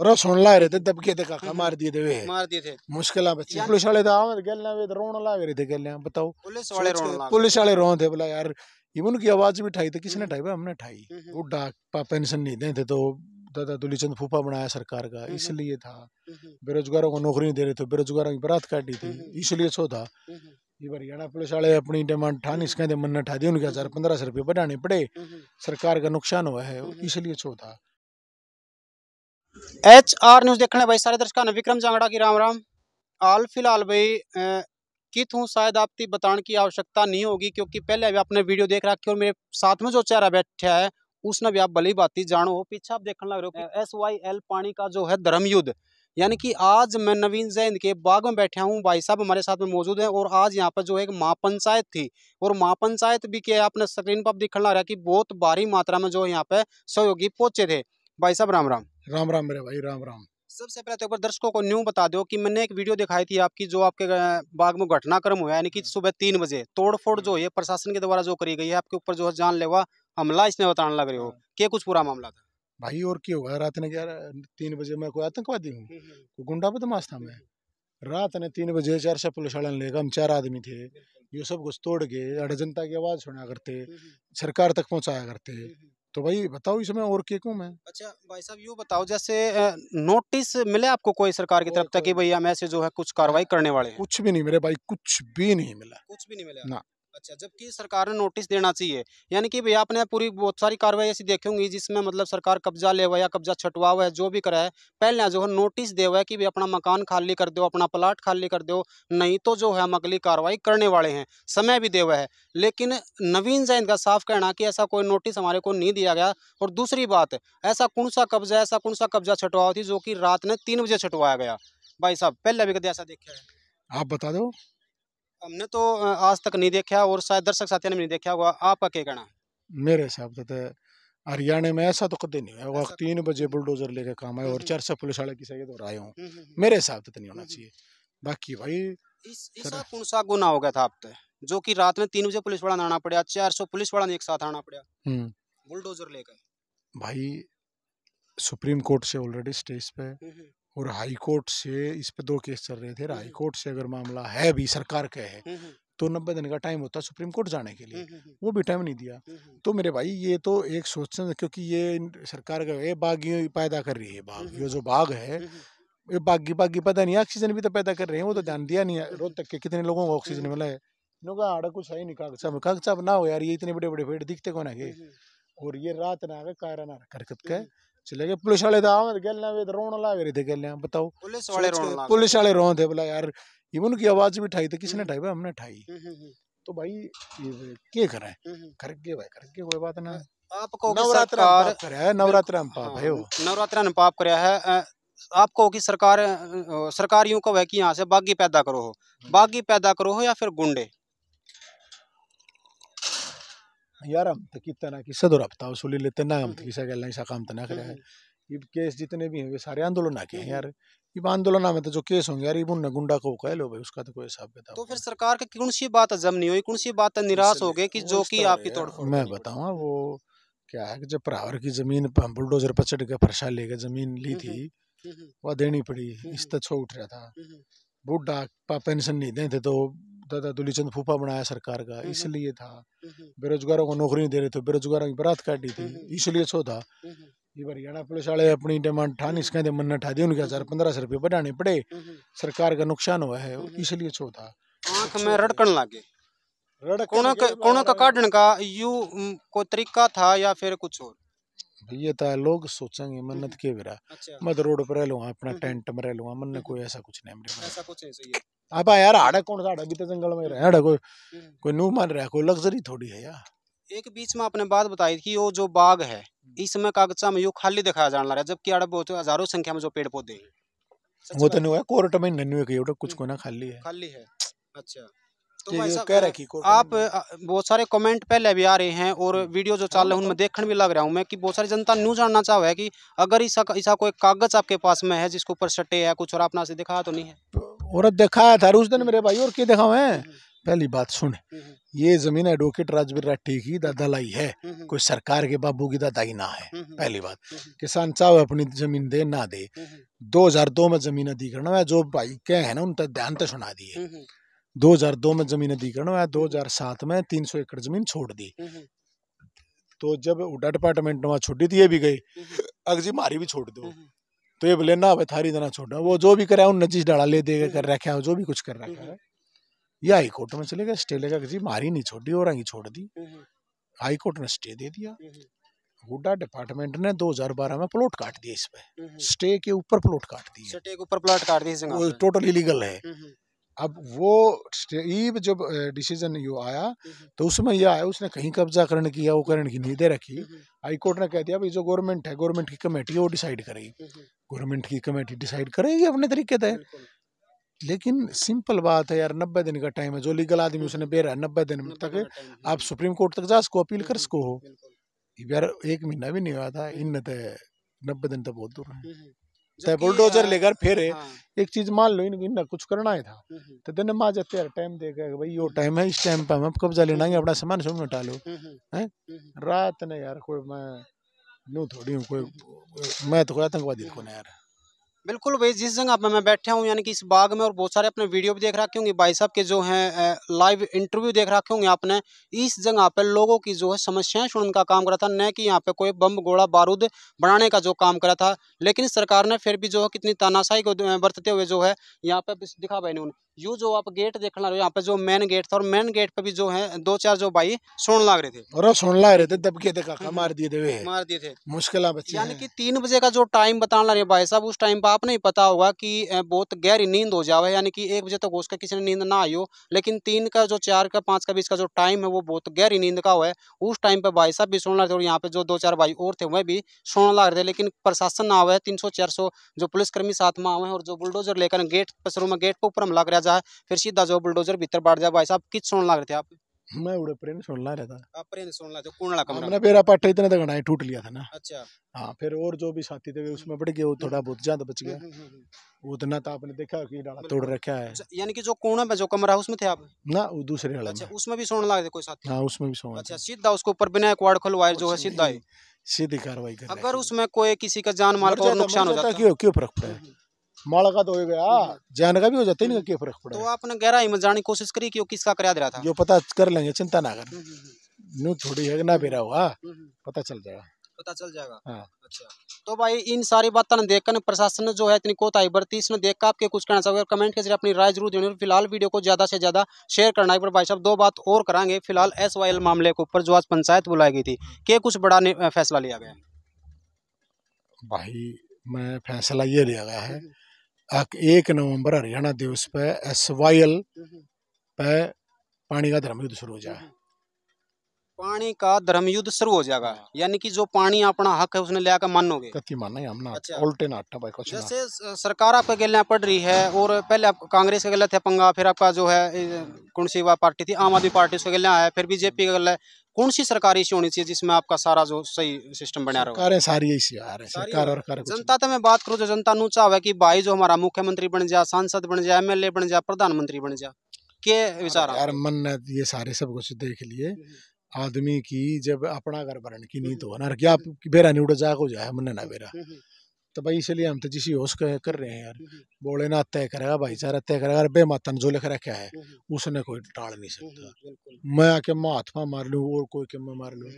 और सुन ला रहे थे दबके थे काका हम्म, मार दिए थे वे हम्म, मार दिए थे मुश्किल बच्चे पुलिस वाले तो वे तो लाग रहे थे हाँ, बताओ पुलिस वाले पुलिस वाले थे बोला यार इवन की आवाज भी ठाई थी तो किसने हम्म। ठाई हमने ठाई वो डाक पेंशन नहीं देते तो दादा दुलीचंद फूफा बनाया सरकार का इसलिए था बेरोजगारों को नौकरी नहीं दे रहे थे बेरोजगारों की बरात काटी थी इसलिए सो था हरियाणा पुलिस वाले अपनी डिमांड ठानी इसके मन ठा दी उनके हजार पंद्रह सौ रुपये बढ़ाने पड़े सरकार का नुकसान हुआ है इसलिए सो था एच आर न्यूज़ देखने भाई सारे दर्शकों ने विक्रम जांगड़ा की राम राम हाल फिलहाल भाई कित हूँ शायद आपकी बताने की आवश्यकता नहीं होगी क्योंकि पहले भी आपने वीडियो देख रखी और मेरे साथ में जो चेहरा बैठा है उसने भी आप भली बात जानो हो पीछे आप देखने लग रहे हो एस वाई एल पानी का जो है धर्म युद्ध यानी कि आज मैं नवीन जैन के बाग में बैठा हूँ भाई साहब हमारे साथ में मौजूद हैं और आज यहाँ पर जो है एक महापंचायत थी और महापंचायत भी क्या है आपने स्क्रीन पर दिखने लग रहा है कि बहुत भारी मात्रा में जो यहाँ पे सहयोगी पहुंचे थे भाई साहब राम राम राम राम मेरे भाई राम राम सबसे पहले तो एक बार दर्शकों को न्यू बता दो कि मैंने एक वीडियो दिखाई थी आपकी जो आपके बाग में घटनाक्रम हुआ यानी कि हाँ। सुबह तीन बजे तोड़फोड़ हाँ। जो है प्रशासन के द्वारा जो करी गई है आपके ऊपर जो है जानलेवा हमला इसने बताने लग रहे हो हाँ। क्या कुछ पूरा मामला था भाई और क्यों हुआ रात ने ग्यारह तीन बजे मैं कोई आतंकवादी हूँ हम्म, हम्म। कोई गुंडा बदमाश था मैं रात ने तीन बजे चार से पुलिस वाले ले हम चार आदमी थे ये सब कुछ तोड़ के अड़े जनता की आवाज़ सुना करते हम्म, सरकार तक पहुँचाया करते तो भाई बताओ इसमें और के क्यों है अच्छा भाई साहब यू बताओ जैसे नोटिस मिले आपको कोई सरकार की तरफ तक कि भैया हम ऐसे जो है कुछ कार्रवाई करने वाले हैं कुछ भी नहीं मेरे भाई कुछ भी नहीं मिला कुछ भी नहीं मिला ना अच्छा जबकि सरकार ने नोटिस देना चाहिए यानी कि भैया आपने पूरी बहुत सारी कार्रवाई ऐसी देखी होंगी जिसमें मतलब सरकार कब्जा ले हुआ या कब्जा छटवा हुआ है जो भी करा है पहले जो है नोटिस दे हुआ है कि भाई अपना मकान खाली कर दो अपना प्लाट खाली कर दो नहीं तो जो है हम अगली कार्रवाई करने वाले हैं समय भी दे हुआ है लेकिन नवीन जैन का साफ कहना कि ऐसा कोई नोटिस हमारे को नहीं दिया गया और दूसरी बात ऐसा कौन सा कब्जा ऐसा कौन सा कब्जा छटवाओ थी जो कि रात ने तीन बजे छटवाया गया भाई साहब पहले भी कभी ऐसा देखा है आप बता दो हमने तो आज तक नहीं देखा और शायद दर्शक साथियों ने भी नहीं देखा होगा आपका क्या कहना मेरे हिसाब से तो हरियाणा में ऐसा तो कभी नहीं हुआ वक्त तीन बजे बुलडोजर लेके काम आए हम्म, और हम्म। चार सौ पुलिस वाले की सहित तो और आए हूँ हम्म, मेरे हिसाब से तो नहीं होना चाहिए बाकी भाई इस, ऐसा कौन सा गुना हो गया था आपते जो कि रात में तीन बजे पुलिस वाला आना पड़ा चार सौ पुलिस वाला ने एक साथ आना पड़ा बुलडोजर लेकर भाई सुप्रीम कोर्ट से ऑलरेडी स्टेज पे और हाई कोर्ट से इस पे दो केस चल रहे थे हाई कोर्ट से अगर मामला है भी सरकार का है तो नब्बे दिन का टाइम होता सुप्रीम कोर्ट जाने के लिए वो भी टाइम नहीं दिया तो मेरे भाई ये तो एक सोचते क्योंकि ये सरकार का बागी पैदा कर रही है बाग ये जो बाग है ये बागी बागी पता नहीं ऑक्सीजन भी तो पैदा कर रहे हैं वो तो ध्यान दिया नहीं है रोज तक के कितने लोगों को ऑक्सीजन मिला है इनका आड़ा कुछ है ही नहीं कागजाब कागजा ना हो यार ये इतने बड़े बड़े पेड़ दिखते कौन है और ये रात ना आगे ना हरकत का चले गए पुलिस वाले तो आवे तो गल वे रोण लाग रहे थे गल बताओ पुलिस वाले रोण लाग पुलिस वाले रोण थे बोला यार इवन की आवाज भी ठाई थी किसने हम्म। ठाई भाई हमने ठाई हम्म, हम्म, तो भाई के करे कर करके भाई कर करके कोई बात ना आपको नवरात्र पाप करया नवरात्र में पाप हाँ, है नवरात्र में पाप करया है आपको की सरकार सरकार यूं कहो है कि यहाँ से बागी पैदा करो हो बागी पैदा करो हो या फिर गुंडे यार आमतक इतना किस्सा दो रफ्ता वसूली लेते ना हम आमतक किस्सा गल नहीं तो ना करे ये केस जितने भी हैं वे सारे आंदोलन आके हैं यार ये आंदोलन में तो जो केस होंगे यार ये गुंडा को कह लो भाई उसका तो कोई हिसाब किताब तो फिर सरकार की कौन सी बात हजम नहीं हुई कौन सी बात निराश हो गई कि जो कि आपकी तोड़ मैं बताऊँ वो क्या है कि जब प्रावर की जमीन बुलडोजर पर के फरसा लेके जमीन ली थी वह देनी पड़ी इस तो छो उठ रहा था बुढ़ा पेंशन नहीं देते तो दादा दुलीचंद तो फूफा बनाया सरकार का इसलिए था बेरोजगारों को नौकरी नहीं दे रहे थे बेरोजगारों की बरात काटी थी इसलिए सो था ये हरियाणा पुलिस वाले अपनी डिमांड ठान इसके दे मन्ना दी उनके हजार पंद्रह सौ रुपये बढ़ाने पड़े सरकार का नुकसान हुआ है इसलिए सो था आँख में रड़कन लागे रड़कों का काटने का यू कोई तरीका था या फिर कुछ और ये था तो लोग सोचेंगे मन्नत के बिरा अच्छा। मैं तो रोड पर रह लूंगा अपना टेंट में रह लूंगा मन कोई ऐसा कुछ नहीं मेरे ऐसा कुछ है सही है अब यार आड़े कौन सा आड़ा भी तो जंगल में रहे आड़ा कोई हम्म। कोई नू मान रहा है कोई लग्जरी थोड़ी है यार एक बीच में आपने बात बताई कि वो जो बाग है हम्म। इस समय कागजा में यो खाली दिखाया जाने लगा जबकि आड़े बहुत हजारों संख्या में जो पेड़ पौधे हैं वो तो नहीं हुआ कोर्ट में नन्नू के तो कुछ हम्म। ना खाली है खाली है अच्छा तो आप बहुत सारे कमेंट पहले भी आ रहे हैं और हम्म। वीडियो जो चल रहे हैं हाँ, उनमें देखने भी लग रहा हूँ मैं कि बहुत सारी जनता न्यूज जानना चाहो है कि अगर इसका इसका कोई कागज आपके पास में है जिसके ऊपर सटे है कुछ और आपने दिखाया तो नहीं है और दिखाया था उस दिन मेरे भाई और क्या दिखाओ है हम्म, हम्म। पहली बात सुन ये जमीन एडवोकेट राजवीर राठी की दादालाई है कोई सरकार के बाबू की दादाई ना है पहली बात किसान चाहे अपनी जमीन दे ना दे 2002 में जमीन अधिकरण में जो भाई कह है ना उन ध्यान तो सुना दिए 2002 में जमीन अधिकरण हुआ 2007 में 300 एकड़ जमीन छोड़ दी हम्म, हम्म। तो जब उडा डिपार्टमेंट ने वहाँ छोड़ी थी ये भी गई हम्म, अगजी मारी भी छोड़ दो तो ये बोले ना थारी देना छोड़ वो जो भी करे उन नजीस डाला ले दे कर रखा है जो भी कुछ कर रखा है ये हाईकोर्ट में चले गए स्टे लेगा जी मारी नहीं छोड़ी और आगे छोड़ दी हाईकोर्ट ने स्टे दे दिया हुडा डिपार्टमेंट ने 2012 में प्लॉट काट दिया इस पे स्टे के ऊपर प्लॉट काट दिए स्टे के ऊपर प्लॉट काट दिए टोटल इलीगल है अब वो ईब जब डिसीजन यू आया तो उसमें यह आया उसने कहीं कब्जा करण किया वो करण की नहीं दे रखी हाई कोर्ट ने कह दिया भाई जो गवर्नमेंट है गवर्नमेंट की कमेटी वो डिसाइड करेगी गवर्नमेंट की कमेटी डिसाइड करेगी अपने तरीके से लेकिन सिंपल बात है यार नब्बे दिन का टाइम है जो लीगल आदमी उसने बेरा नब्बे दिन तक आप सुप्रीम कोर्ट तक जा सको अपील कर सको हो यार एक महीना भी नहीं हुआ था इन तो नब्बे दिन तो बहुत दूर है बुलडोजर लेकर फिर हाँ। एक चीज मान लो इनको इन्हें कुछ करना ही था हम्म, हम्म। तो दिन माँ जाते टाइम टाइम देखा भाई यो टाइम है इस टाइम पर हम कब्जा लेना है हम्म, अपना सामान सब उठा लो है रात ने यार कोई मैं नू थोड़ी हूँ कोई मैं तो कोई आतंकवादी को ना यार बिल्कुल भाई जिस जगह पर मैं बैठा हूँ यानी कि इस बाग में और बहुत सारे अपने वीडियो भी देख रखे होंगे भाई साहब के जो हैं लाइव इंटरव्यू देख रखे होंगे आपने इस जगह पर लोगों की जो है समस्याएं सुनने का काम करा था न कि यहाँ पे कोई बम गोला बारूद बनाने का जो काम करा था लेकिन सरकार ने फिर भी जो है कितनी तानाशाही को बरतते हुए जो है यहाँ पे दिखा भाई इन्होंने यू जो आप गेट देखना यहाँ पे जो मेन गेट था और मेन गेट पे भी जो है दो चार जो भाई सुन लाग रहे थे और सुन लाग रहे थे दबके थे काका मार दिए थे मार दिए थे मुश्किल यानी कि तीन बजे का जो टाइम बताना रहे भाई साहब उस टाइम पे आप नहीं पता होगा की बहुत गहरी नींद हो जावे यानी कि एक बजे तक उसका किसी ने नींद ना आई हो लेकिन तीन का जो चार का पांच का बीच का जो टाइम है वो बहुत गहरी नींद का हुआ है उस टाइम पे भाई साहब भी सुन रहे थे और यहाँ पे जो दो चार भाई और थे वह भी सुन लाग रहे थे लेकिन प्रशासन ना हुआ है तीन सौ जो पुलिसकर्मी साथ में आए हैं और जो बुलडोजर लेकर गेट पसरों में गेट पर ऊपर हम लग रहा जा फिर सीधा जो बुलडोजर भीतर बैठ जाए भाई साहब किस सुन लग रहे थे आप मैं उड़े प्रेम सुन ला रहा था आप प्रेन सोन ला कौन ला कमरा हमने मेरा पट्टा इतना तक घड़ाई टूट लिया था ना अच्छा हाँ फिर और जो भी साथी थे उसमें बढ़ गए वो थोड़ा बहुत ज्यादा बच गया उतना हम्म, हम्म, हम्म, तो आपने देखा कि डाला तोड़ रखा है अच्छा, यानी कि जो कोना में जो कमरा है उसमें थे आप ना वो दूसरे वाला अच्छा उसमें भी सोन लगा कोई साथी हाँ उसमें भी सोन अच्छा सीधा उसके ऊपर बिना क्वाड खुलवाए जो है सीधा ही सीधी कार्रवाई कर अगर उसमें कोई किसी का जान माल का नुकसान हो जाता क्यों क्यों फर्क पड़ता है माला का तो हो गया हम्म। जैन का भी हो जाता है इनका क्या फर्क पड़ा तो आपने गहराई में जाने की कोशिश करी की कि किसका करा दे रहा था जो पता कर लेंगे चिंता ना कर हम्म, हम्म, नू थोड़ी है ना बेरा हुआ पता चल जाएगा पता चल जाएगा हाँ। अच्छा तो भाई इन सारी बातों ने देखकर प्रशासन ने जो है इतनी कोताही बरती इसने देखकर आपके कुछ कहना चाहोगे कमेंट के जरिए अपनी राय जरूर देनी फिलहाल वीडियो को ज़्यादा से ज़्यादा शेयर करना है पर भाई साहब दो बात और कराएंगे फिलहाल एस वाई एल मामले के ऊपर जो आज पंचायत बुलाई गई थी के कुछ बड़ा फैसला लिया गया भाई मैं फैसला ये लिया गया है एक नवंबर हरियाणा दिवस पे एस वाई एल हम्म। पे पानी का धर्मयुद्ध शुरू हो जाए हम्म। पानी का धर्म युद्ध शुरू हो जाएगा यानी कि जो पानी अपना हक है उसने लिया मानोगे कति माना हम ना अच्छा। उल्टे नाटा भाई कुछ जैसे सरकार आपके गलियां पड़ रही है और पहले आप कांग्रेस का गला थे पंगा फिर आपका जो है कौन पार्टी थी आम आदमी पार्टी उसका गलियां आया फिर बीजेपी का गला कौन सी सरकार ऐसी होनी चाहिए जिसमें आपका सारा जो सही सिस्टम बना रहा है सारी ऐसी आ रही सरकार और जनता तो मैं बात करूँ जो जनता नु चाहे की भाई जो हमारा मुख्यमंत्री बन जाए सांसद बन जाए एमएलए बन जाए प्रधानमंत्री बन जाए के विचार यार मन ने ये सारे सब कुछ देख लिए आदमी की जब अपना घर भरण की नींद ना क्या बेरा नहीं उठा जाए मन ना बेरा हम्म, हम्म, हम्म। तो भाई इसलिए हम तो जिसी होश कर रहे हैं यार भोलेनाथ हम्म, हम्म। तय करेगा हाँ भाईचारा तय करेगा अरे माता ने जो लिख रखा है हम्म, उसने कोई टाल नहीं सकता मैं आके महात्मा हाथ मार लूँ और कोई के मार लूँ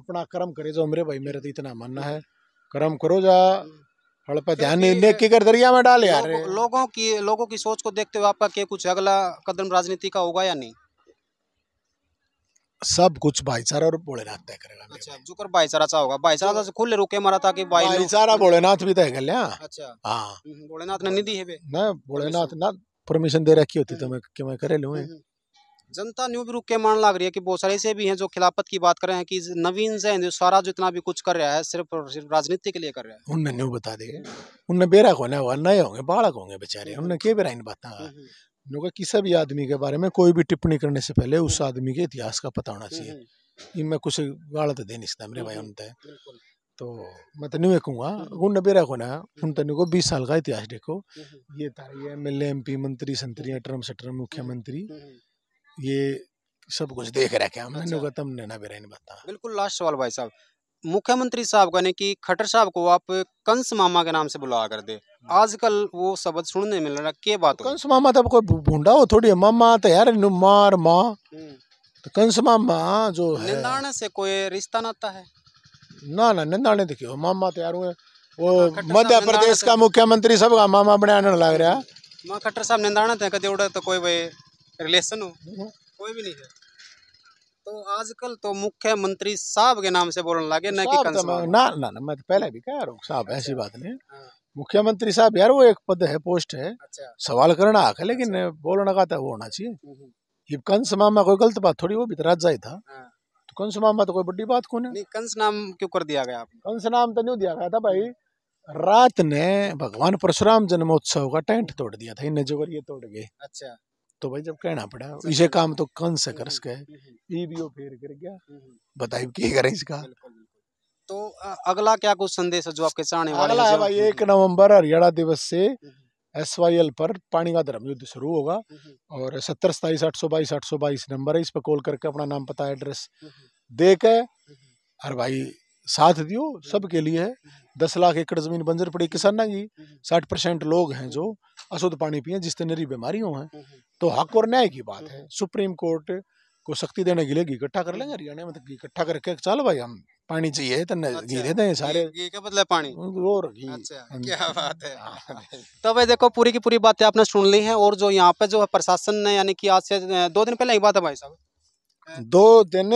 अपना कर्म करे जो मेरे भाई मेरा तो इतना मानना है कर्म करो जा फल पर ध्यान नेकी कर दरिया में डाल यार लोगों की लोगों की सोच को देखते हुए आपका क्या कुछ अगला कदम राजनीति का होगा या नहीं सब कुछ भाईचारा और भोलेनाथ तय करेगा अच्छा जुकर भाईचारा सा होगा भाईचारा से तो तो खुले रुके मारा था कि भाई भाईचारा भोलेनाथ भी तय कर लिया हाँ। अच्छा हाँ हम्म, भोलेनाथ ने निधि है भोलेनाथ ना परमिशन दे रखी होती तो हम्म। मैं मैं करे लू हम्म, जनता न्यू भी रुक के मान लग रही है कि बहुत सारे ऐसे भी हैं जो खिलाफत की बात कर रहे हैं कि नवीन जैन सारा जो इतना भी कुछ कर रहा है सिर्फ और सिर्फ राजनीति के लिए कर रहा है उनने न्यू बता दिए उनने बेरा को नए होंगे बालक होंगे बेचारे उनने के बेरा इन बात इन्होंने किसी भी आदमी के बारे में कोई भी टिप्पणी करने से पहले उस हम्म। आदमी के इतिहास का पता होना चाहिए हम्म। इनमें कुछ गालत दे नहीं सकता मेरे भाई उन तो मैं तो नहीं कहूँगा हम्म। गुण बेरा कौन है उन तेन तो को बीस साल का इतिहास देखो ये तारी एम एल एम पी मंत्री संतरी टर्म से टर्म मुख्यमंत्री ये सब कुछ देख रखे हमने अच्छा। ने ना बेरा नहीं बता बिल्कुल लास्ट सवाल भाई साहब मुख्यमंत्री साहब कहने की खट्टर साहब को आप कंस मामा के नाम से बुला कर दे आजकल वो शब्द सुनने मिल रहा के बात कंस मामा तब तो कोई भूडा हो थोड़ी मामा तो यार मार माँ हम्म। तो कंस मामा जो है निंदाने से कोई रिश्ता नाता है ना ना निंदाने देखियो मामा तो यार वो मध्य प्रदेश का मुख्यमंत्री सब का मामा बने आने लग रहा है माँ खट्टर साहब निंदाना थे तो कदे उड़े तो कोई भाई रिलेशन हो हम्म। कोई भी नहीं है तो आजकल तो मुख्यमंत्री साहब के नाम से बोलने लगे ना कि तो ना ना ना मैं पहले भी कह रहा हूँ साहब ऐसी अच्छा। बात नहीं हाँ। मुख्यमंत्री साहब यार वो एक पद है पोस्ट है अच्छा। सवाल करना आख है लेकिन अच्छा। बोलना का था तो वो होना चाहिए हम्म, हम्म। ये कंस मामा कोई गलत बात थोड़ी वो भी तो राजा ही था हाँ। तो कंस मामा तो कोई बड़ी बात कौन है कंस नाम क्यों कर दिया गया आपने कंस नाम तो नहीं दिया गया था भाई रात ने भगवान परशुराम जन्मोत्सव का टेंट तोड़ दिया था इन ये तोड़ गए अच्छा तो भाई जब कहना पड़ा अच्छा। इसे काम तो कंस कर सके ई भी वो फेर कर गया हम्म, बताइए क्या करें इसका तो अगला क्या कुछ संदेश है जो आपके चाहने वाले अगला है भाई एक नवंबर हरियाणा दिवस से हम्म, हम्म। एस वाई एल पर पानी का धर्म युद्ध शुरू होगा हम्म, और सत्तर सताईस आठ सौ बाईस आठ सौ बाईस नंबर है इस पर कॉल करके अपना नाम पता एड्रेस दे के और भाई साथ दियो सबके लिए है दस लाख एकड़ जमीन बंजर पड़ी किसाना की साठ परसेंट लोग हैं जो अशुद्ध पानी पिए जिससे निरी बीमारियों हैं तो हक और न्याय की बात है सुप्रीम कोर्ट को शक्ति देने के लिए इकट्ठा कर लेंगे हरियाणा में तो इकट्ठा करके चल भाई हम पानी चाहिए तो घी अच्छा, देते हैं सारे घी का बदला पानी और घी अच्छा हाँ क्या बात है हाँ, हाँ तो भाई देखो पूरी की पूरी बातें आपने सुन ली हैं और जो यहाँ पे जो है प्रशासन ने यानी कि आज से दो दिन पहले ही बात है भाई साहब दो दिन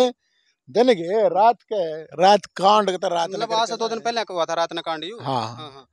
दिन के रात के रात कांड तो रात मतलब आज से दो दिन पहले हुआ था रात ने कांड यू हाँ, हाँ।